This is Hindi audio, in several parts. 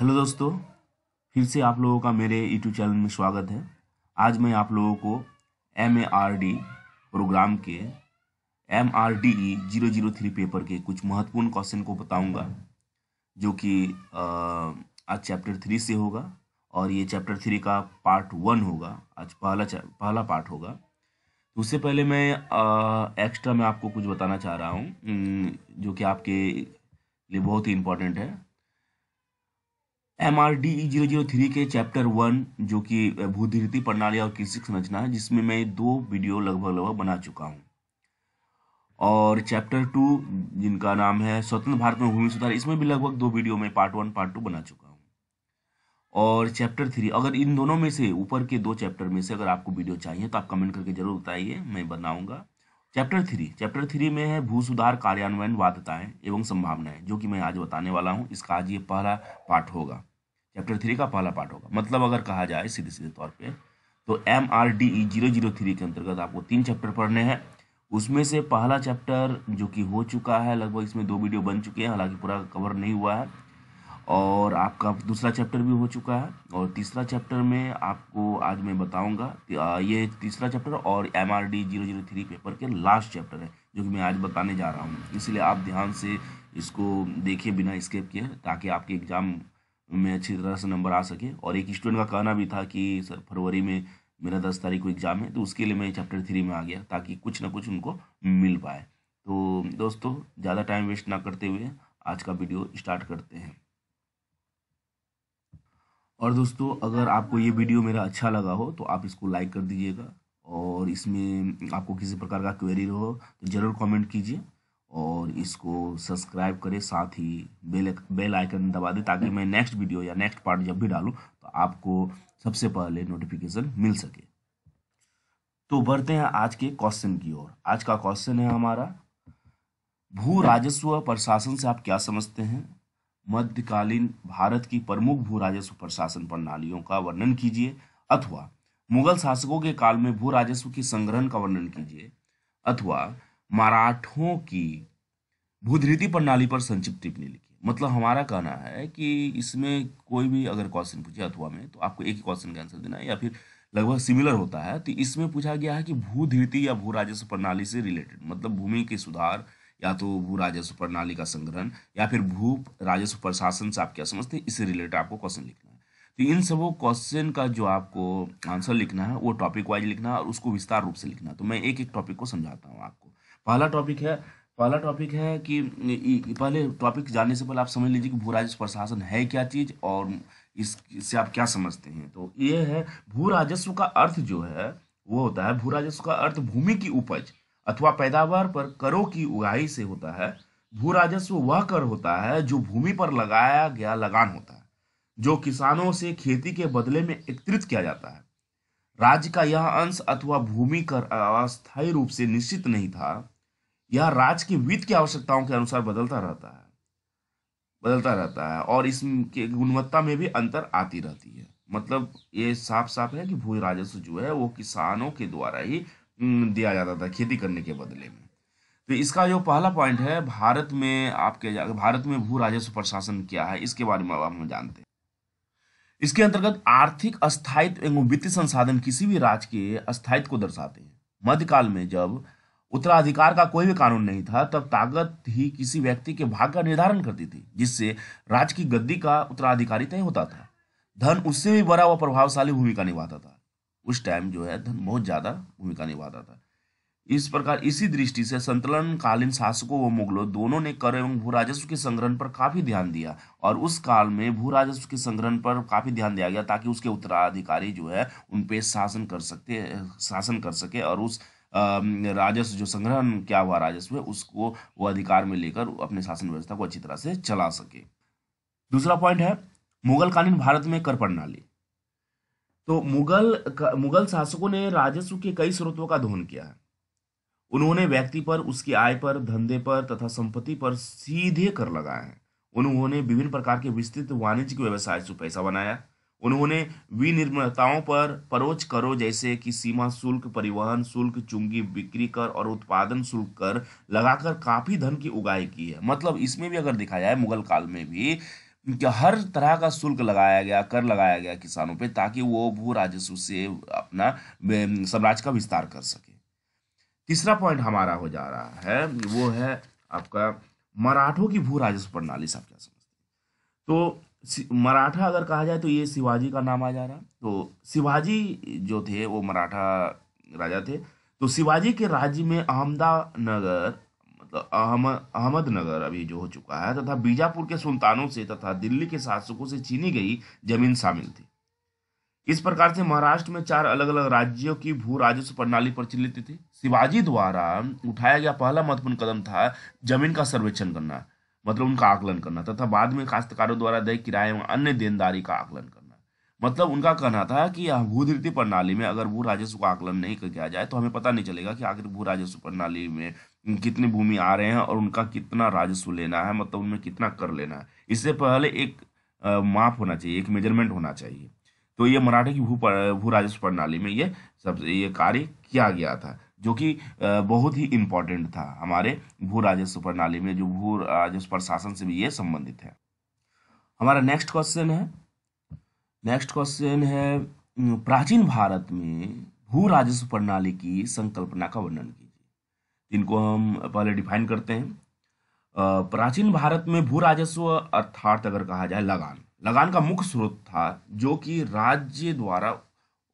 हेलो दोस्तों फिर से आप लोगों का मेरे यूट्यूब चैनल में स्वागत है आज मैं आप लोगों को M A R D programme के M R D E e zero zero three paper के कुछ महत्वपूर्ण क्वेश्चन को बताऊंगा जो कि आज चैप्टर थ्री से होगा और ये चैप्टर थ्री का पार्ट वन होगा आज पहला पहला पार्ट होगा तो उससे पहले मैं एक्स्ट्रा मैं आपको कुछ बताना चाह रहा हूँ जो कि आपके लिए बहुत ही इम्पोर्टेंट है M R D E zero zero three के चैप्टर वन जो कि भूधिरति प्रणाली और कृषि संरचना है जिसमें मैं दो वीडियो लगभग लगभग बना चुका हूँ और चैप्टर टू जिनका नाम है स्वतंत्र भारत में भूमि सुधार इसमें भी लगभग दो वीडियो में पार्ट वन पार्ट टू बना चुका हूँ और चैप्टर थ्री अगर इन दोनों में से ऊपर के दो चैप्टर में से अगर आपको वीडियो चाहिए तो आप कमेंट करके जरूर बताइए मैं बनाऊंगा चैप्टर थ्री चैप्टर थ्री में है भू सुधार कार्यान्वयन बाध्यताएं एवं संभावनाएं जो कि मैं आज बताने वाला हूं इसका आज ये पहला पार्ट होगा चैप्टर थ्री का पहला पार्ट होगा मतलब अगर कहा जाए सीधे सीधे तौर पे तो M R D E zero zero three के अंतर्गत आपको तीन चैप्टर पढ़ने हैं उसमें से पहला चैप्टर जो कि हो चुका है लगभग इसमें दो वीडियो बन चुके हैं हालांकि पूरा कवर नहीं हुआ है और आपका दूसरा चैप्टर भी हो चुका है और तीसरा चैप्टर में आपको आज मैं बताऊंगा ये तीसरा चैप्टर और M R D zero zero three paper के लास्ट चैप्टर है जो कि मैं आज बताने जा रहा हूँ इसलिए आप ध्यान से इसको देखिए बिना स्केप किए ताकि आपके एग्ज़ाम में अच्छी तरह से नंबर आ सके और एक स्टूडेंट का कहना भी था कि सर फरवरी में मेरा दस तारीख को एग्ज़ाम है तो उसके लिए मैं चैप्टर थ्री में आ गया ताकि कुछ ना कुछ उनको मिल पाए तो दोस्तों ज़्यादा टाइम वेस्ट ना करते हुए आज का वीडियो स्टार्ट करते हैं और दोस्तों अगर आपको ये वीडियो मेरा अच्छा लगा हो तो आप इसको लाइक कर दीजिएगा और इसमें आपको किसी प्रकार का क्वेरी हो तो ज़रूर कमेंट कीजिए और इसको सब्सक्राइब करें साथ ही बेल बेल आइकन दबा दें ताकि मैं नेक्स्ट वीडियो या नेक्स्ट पार्ट जब भी डालूँ तो आपको सबसे पहले नोटिफिकेशन मिल सके तो बढ़ते हैं आज के क्वेश्चन की ओर आज का क्वेश्चन है हमारा भू राजस्व प्रशासन से आप क्या समझते हैं मध्यकालीन भारत की प्रमुख भू राजस्व प्रशासन प्रणालियों का वर्णन कीजिए अथवा मुगल शासकों के काल में भू राजस्व के संग्रहण का वर्णन कीजिए अथवा मराठों की भूधृति प्रणाली पर संक्षिप्त टिप्पणी लिखी मतलब हमारा कहना है कि इसमें कोई भी अगर क्वेश्चन पूछे अथवा में तो आपको एक ही क्वेश्चन का आंसर देना है या फिर लगभग सिमिलर होता है तो इसमें पूछा गया है कि भूधृति या भू राजस्व प्रणाली से रिलेटेड मतलब भूमि के सुधार या तो भू राजस्व प्रणाली का संग्रहण या फिर भू राजस्व प्रशासन से आप क्या समझते हैं इससे रिलेटेड आपको क्वेश्चन लिखना है तो इन सब क्वेश्चन का जो आपको आंसर लिखना है वो टॉपिक वाइज लिखना है और उसको विस्तार रूप से लिखना है तो मैं एक एक टॉपिक को समझाता हूँ आपको पहला टॉपिक है पहला टॉपिक है कि पहले टॉपिक जानने से पहले आप समझ लीजिए कि भू राजस्व प्रशासन है क्या चीज़ और इससे आप क्या समझते हैं तो ये है भू राजस्व का अर्थ जो है वो होता है भू राजस्व का अर्थ भूमि की उपज अथवा पैदावार पर करों की उगाही से होता है भू राजस्व वह कर होता है जो भूमि पर लगाया गया लगान होता है जो किसानों से खेती के बदले में एकत्रित किया जाता है राज्य का यह अंश अथवा भूमि कर अस्थायी रूप से निश्चित नहीं था यह राज्य की वित्त की आवश्यकताओं के अनुसार बदलता रहता है बदलता रहता है और इसके गुणवत्ता में भी अंतर आती रहती है मतलब ये साफ साफ है कि भू राजस्व जो है वो किसानों के द्वारा ही दिया जाता था खेती करने के बदले में तो इसका जो पहला पॉइंट है भारत में आपके भारत में भू राजस्व प्रशासन क्या है इसके बारे में हम जानते हैं इसके अंतर्गत आर्थिक अस्थायित्व एवं वित्तीय संसाधन किसी भी राज्य के अस्थायित्व को दर्शाते हैं मध्यकाल में जब उत्तराधिकार का कोई भी कानून नहीं था तब ताकत ही किसी व्यक्ति के भाग का निर्धारण करती थी जिससे राज की गद्दी का उत्तराधिकारी तय होता था धन उससे भी बड़ा व प्रभावशाली भूमिका निभाता था उस टाइम जो है धन बहुत ज्यादा भूमिका निभाता था इस प्रकार इसी दृष्टि से संतुलनकालीन शासकों व मुगलों दोनों ने कर एवं भू राजस्व के संग्रहण पर काफी ध्यान दिया और उस काल में भू राजस्व के संग्रहण पर काफी ध्यान दिया गया ताकि उसके उत्तराधिकारी जो है उन पे शासन कर सकते शासन कर सके और उस राजस्व जो संग्रहण क्या हुआ राजस्व में उसको वो अधिकार में लेकर अपने शासन व्यवस्था को अच्छी तरह से चला सके दूसरा पॉइंट है मुगलकालीन भारत में कर प्रणाली तो मुगल मुगल शासकों ने राजस्व के कई स्रोतों का दोहन किया है उन्होंने व्यक्ति पर उसकी आय पर धंधे पर तथा संपत्ति पर सीधे कर लगाए हैं उन्होंने विभिन्न प्रकार के विस्तृत वाणिज्य व्यवसाय से पैसा बनाया उन्होंने विनिर्माताओं पर परोच करो जैसे कि सीमा शुल्क परिवहन शुल्क चुंगी बिक्री कर और उत्पादन शुल्क कर लगाकर काफी धन की उगाई की है मतलब इसमें भी अगर देखा जाए मुगल काल में भी हर तरह का शुल्क लगाया गया कर लगाया गया किसानों पे ताकि वो भू राजस्व से अपना साम्राज्य का विस्तार कर सके तीसरा पॉइंट हमारा हो जा रहा है वो है आपका मराठों की भू राजस्व प्रणाली से आप क्या समझते तो मराठा अगर कहा जाए तो ये शिवाजी का नाम आ जा रहा तो शिवाजी जो थे वो मराठा राजा थे तो शिवाजी के राज्य में अहमदानगर मतलब अहम अहमदनगर अभी जो हो चुका है तथा बीजापुर के सुल्तानों से तथा दिल्ली के शासकों से छीनी गई जमीन शामिल थी इस प्रकार से महाराष्ट्र में चार अलग अलग राज्यों की भू राजस्व प्रणाली प्रचलित थी शिवाजी द्वारा उठाया गया पहला महत्वपूर्ण कदम था जमीन का सर्वेक्षण करना मतलब उनका आकलन करना तथा बाद में काश्तकारों द्वारा देय किराए एवं अन्य देनदारी का आकलन करना मतलब उनका कहना था कि भूधृति प्रणाली में अगर भू राजस्व का आकलन नहीं किया जाए तो हमें पता नहीं चलेगा कि आखिर भू राजस्व प्रणाली में कितनी भूमि आ रहे हैं और उनका कितना राजस्व लेना है मतलब उनमें कितना कर लेना है इससे पहले एक माप होना चाहिए एक मेजरमेंट होना चाहिए तो ये मराठे की भू भू राजस्व प्रणाली में ये सब ये कार्य किया गया था जो कि बहुत ही इंपॉर्टेंट था हमारे भू राजस्व प्रणाली में जो भू राजस्व प्रशासन से भी ये संबंधित है हमारा नेक्स्ट क्वेश्चन है नेक्स्ट क्वेश्चन है प्राचीन भारत में भू राजस्व प्रणाली की संकल्पना का वर्णन कीजिए जिनको हम पहले डिफाइन करते हैं प्राचीन भारत में भू राजस्व अर्थात अगर कहा जाए लगान लगान का मुख्य स्रोत था जो कि राज्य द्वारा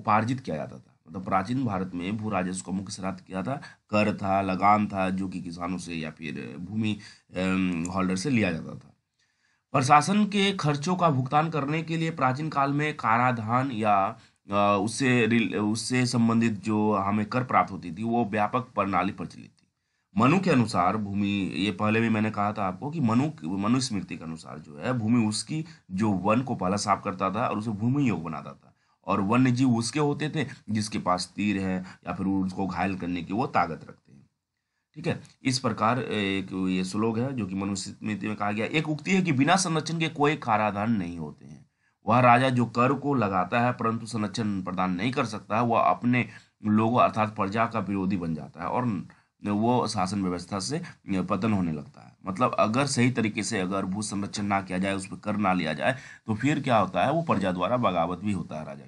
उपार्जित किया जाता था मतलब प्राचीन भारत में भू राजस्व का मुख्य स्राद्ध क्या था कर था लगान था जो कि किसानों से या फिर भूमि होल्डर से लिया जाता था प्रशासन के खर्चों का भुगतान करने के लिए प्राचीन काल में काराधान या उससे उससे संबंधित जो हमें कर प्राप्त होती थी वो व्यापक प्रणाली प्रचलित थी मनु के अनुसार भूमि ये पहले भी मैंने कहा था आपको कि मनु मनुस्मृति के अनुसार जो है भूमि उसकी जो वन को पहला साफ करता था और उसे भूमि योग बनाता था और वन्य जीव उसके होते थे जिसके पास तीर है या फिर उसको घायल करने की वो ताकत रखते हैं ठीक है इस प्रकार एक ये श्लोक है जो कि मनुस्मृति में कहा गया एक उक्ति है कि बिना संरक्षण के कोई काराधान नहीं होते हैं वह राजा जो कर को लगाता है परंतु संरक्षण प्रदान नहीं कर सकता वह अपने लोगों अर्थात प्रजा का विरोधी बन जाता है और वो शासन व्यवस्था से पतन होने लगता है मतलब अगर सही तरीके से अगर भू संरक्षण ना किया जाए उस पर कर ना लिया जाए तो फिर क्या होता है वो प्रजा द्वारा बगावत भी होता है राजा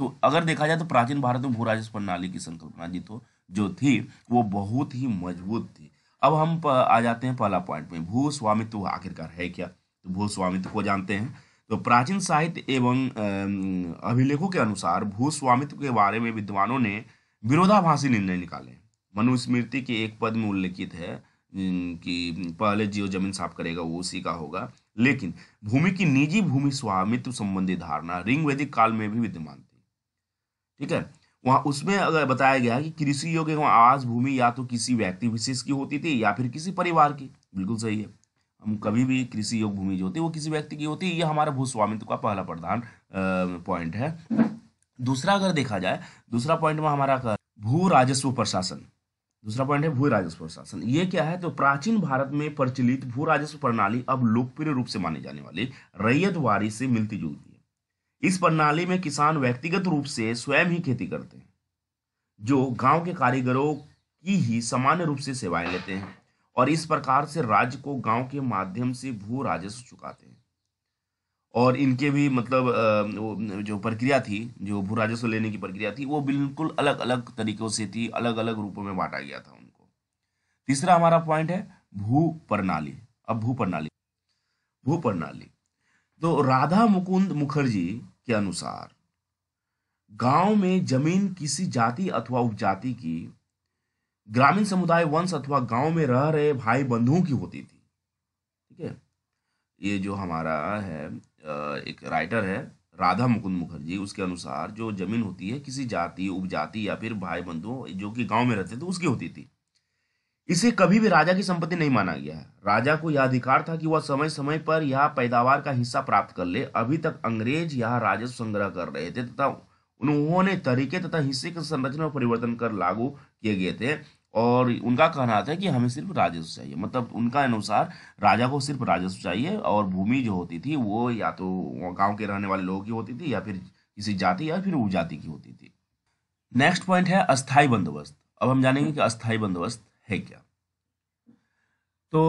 तो अगर देखा जाए तो प्राचीन भारत में भू राजस्व प्रणाली की संकल्पना जी तो जो थी वो बहुत ही मजबूत थी अब हम आ जाते हैं पहला पॉइंट में भू स्वामित्व आखिरकार है क्या तो भू स्वामित्व को जानते हैं तो प्राचीन साहित्य एवं अभिलेखों के अनुसार भू स्वामित्व के बारे में विद्वानों ने विरोधाभासी निर्णय निकाले मनुस्मृति के एक पद में उल्लेखित है कि पहले जो जमीन साफ करेगा वो उसी का होगा लेकिन भूमि की निजी भूमि स्वामित्व संबंधी धारणा रिंग वैदिक काल में भी विद्यमान ठीक है वहाँ उसमें अगर बताया गया कि कृषि योग्य आवास भूमि या तो किसी व्यक्ति विशेष की होती थी या फिर किसी परिवार की बिल्कुल सही है हम कभी भी कृषि योग भूमि जो होती है वो किसी व्यक्ति की होती है ये हमारा भूस्वामित्व का पहला प्रधान पॉइंट है दूसरा अगर देखा जाए दूसरा पॉइंट में हमारा भू राजस्व प्रशासन दूसरा पॉइंट है भू राजस्व प्रशासन ये क्या है तो प्राचीन भारत में प्रचलित भू राजस्व प्रणाली अब लोकप्रिय रूप से मानी जाने वाली रैयत वारी से मिलती जुलती इस प्रणाली में किसान व्यक्तिगत रूप से स्वयं ही खेती करते हैं जो गांव के कारीगरों की ही सामान्य रूप से सेवाएं लेते हैं और इस प्रकार से राज्य को गांव के माध्यम से भू राजस्व चुकाते हैं और इनके भी मतलब जो प्रक्रिया थी जो भू राजस्व लेने की प्रक्रिया थी वो बिल्कुल अलग अलग तरीकों से थी अलग अलग रूपों में बांटा गया था उनको तीसरा हमारा पॉइंट है भू प्रणाली अब भू प्रणाली भू प्रणाली तो राधा मुकुंद मुखर्जी के अनुसार गांव में जमीन किसी जाति अथवा उपजाति की ग्रामीण समुदाय वंश अथवा गांव में रह रहे भाई बंधुओं की होती थी ठीक है ये जो हमारा है एक राइटर है राधा मुकुंद मुखर्जी उसके अनुसार जो जमीन होती है किसी जाति उपजाति या फिर भाई बंधुओं जो कि गांव में रहते थे तो उसकी होती थी इसे कभी भी राजा की संपत्ति नहीं माना गया है राजा को यह अधिकार था कि वह समय समय पर यह पैदावार का हिस्सा प्राप्त कर ले अभी तक अंग्रेज यह राजस्व संग्रह कर रहे थे तथा उन्होंने तरीके तथा हिस्से के संरचना में परिवर्तन कर लागू किए गए थे और उनका कहना था कि हमें सिर्फ राजस्व चाहिए मतलब उनका अनुसार राजा को सिर्फ राजस्व चाहिए और भूमि जो होती थी वो या तो गांव के रहने वाले लोगों की होती थी या फिर किसी जाति या फिर उपजाति की होती थी नेक्स्ट पॉइंट है अस्थायी बंदोबस्त अब हम जानेंगे कि अस्थायी बंदोबस्त है क्या तो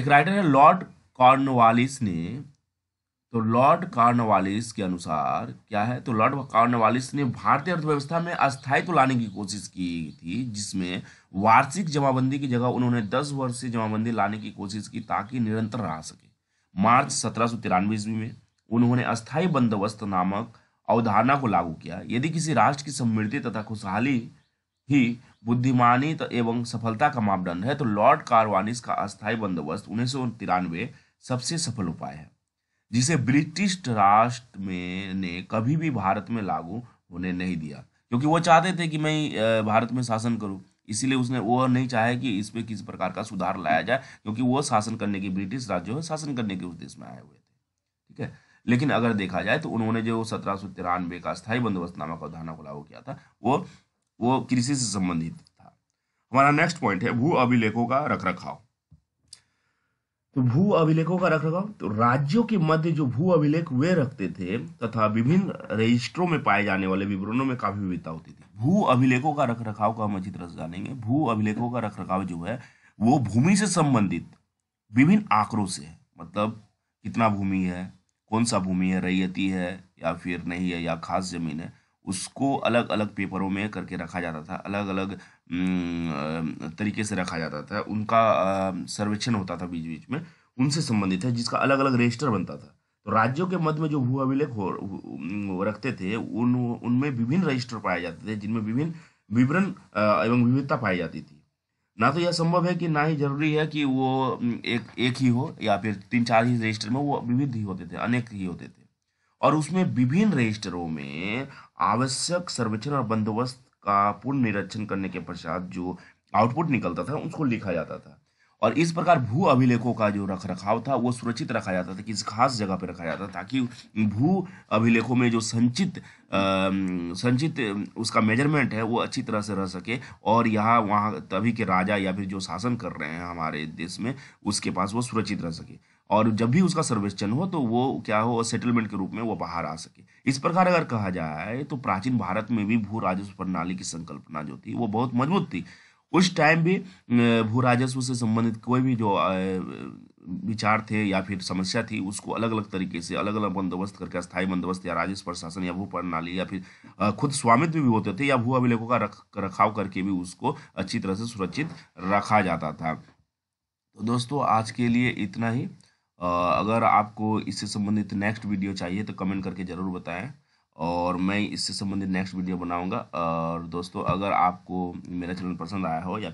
एक राइटर है लॉर्ड कॉर्नवालिस ने तो लॉर्ड कार्नवालिस के अनुसार क्या है तो लॉर्ड कार्नवालिस ने भारतीय अर्थव्यवस्था में अस्थायित्व तो लाने की कोशिश की थी जिसमें वार्षिक जमाबंदी की जगह उन्होंने 10 वर्ष से जमाबंदी लाने की कोशिश की ताकि निरंतर रह सके मार्च सत्रह सौ तिरानवे ईस्वी में उन्होंने अस्थायी बंदोबस्त नामक अवधारणा को लागू किया यदि किसी राष्ट्र की समृद्धि तथा खुशहाली ही बुद्धिमानी तो एवं सफलता का मापदंड है तो लॉर्ड कार्वानिस का अस्थायी बंदोबस्त उन्नीस सबसे सफल उपाय है जिसे ब्रिटिश राष्ट्र में ने कभी भी भारत में लागू होने नहीं दिया क्योंकि वो चाहते थे कि मैं भारत में शासन करूं इसीलिए उसने वो नहीं चाहे कि इस पर किस प्रकार का सुधार लाया जाए क्योंकि वो शासन करने की ब्रिटिश राज्य है शासन करने के उद्देश्य में आए हुए थे ठीक है लेकिन अगर देखा जाए तो उन्होंने जो सत्रह सौ तिरानवे का स्थायी बंदोबस्त नामक अवधारणा को लागू किया था वो वो कृषि से संबंधित था हमारा नेक्स्ट पॉइंट है भू अभिलेखों का रख रखाव तो भू अभिलेखों का रखाव तो राज्यों के मध्य जो भू अभिलेख वे रखते थे तथा विभिन्न रजिस्ट्रों में पाए जाने वाले विवरणों में काफी विविधता होती थी भू अभिलेखों का रख रखाव का हम अच्छी तरह से जानेंगे भू अभिलेखों का रख रखाव जो है वो भूमि से संबंधित विभिन्न आंकड़ों से मतलब कितना भूमि है कौन सा भूमि है रैयती है या फिर नहीं है या खास जमीन है उसको अलग अलग पेपरों में करके रखा जाता था अलग अलग तरीके से रखा जाता था उनका सर्वेक्षण होता था बीच बीच में उनसे संबंधित है जिसका अलग अलग रजिस्टर बनता था तो राज्यों के मध्य में जो भू अभिलेख हो रखते थे उन उनमें विभिन्न रजिस्टर पाए जाते थे जिनमें विभिन्न विवरण एवं विविधता पाई जाती थी ना तो यह संभव है कि ना ही जरूरी है कि वो एक एक ही हो या फिर तीन चार ही रजिस्टर में वो विविध ही होते थे अनेक ही होते थे और उसमें विभिन्न रजिस्टरों में आवश्यक सर्वेक्षण और बंदोबस्त का पूर्ण निरीक्षण करने के पश्चात जो आउटपुट निकलता था उसको लिखा जाता था और इस प्रकार भू अभिलेखों का जो रख रखाव था वो सुरक्षित रखा जाता था किसी खास जगह पर रखा जाता था ताकि भू अभिलेखों में जो संचित आ, संचित उसका मेजरमेंट है वो अच्छी तरह से रह सके और यहाँ वहाँ तभी के राजा या फिर जो शासन कर रहे हैं हमारे देश में उसके पास वो सुरक्षित रह सके और जब भी उसका सर्वेक्षण हो तो वो क्या हो सेटलमेंट के रूप में वो बाहर आ सके इस प्रकार अगर कहा जाए तो प्राचीन भारत में भी भू राजस्व प्रणाली की संकल्पना जो थी वो बहुत मजबूत थी उस टाइम भी भू राजस्व से संबंधित कोई भी जो विचार थे या फिर समस्या थी उसको अलग अलग तरीके से अलग अलग बंदोबस्त करके स्थायी बंदोबस्त या राजस्व प्रशासन या भू प्रणाली या फिर खुद स्वामित्व भी होते थे या भू अभिलेखों का रख रखाव करके भी उसको अच्छी तरह से सुरक्षित रखा जाता था तो दोस्तों आज के लिए इतना ही अगर आपको इससे संबंधित नेक्स्ट वीडियो चाहिए तो कमेंट करके ज़रूर बताएं और मैं इससे संबंधित नेक्स्ट वीडियो बनाऊंगा और दोस्तों अगर आपको मेरा चैनल पसंद आया हो या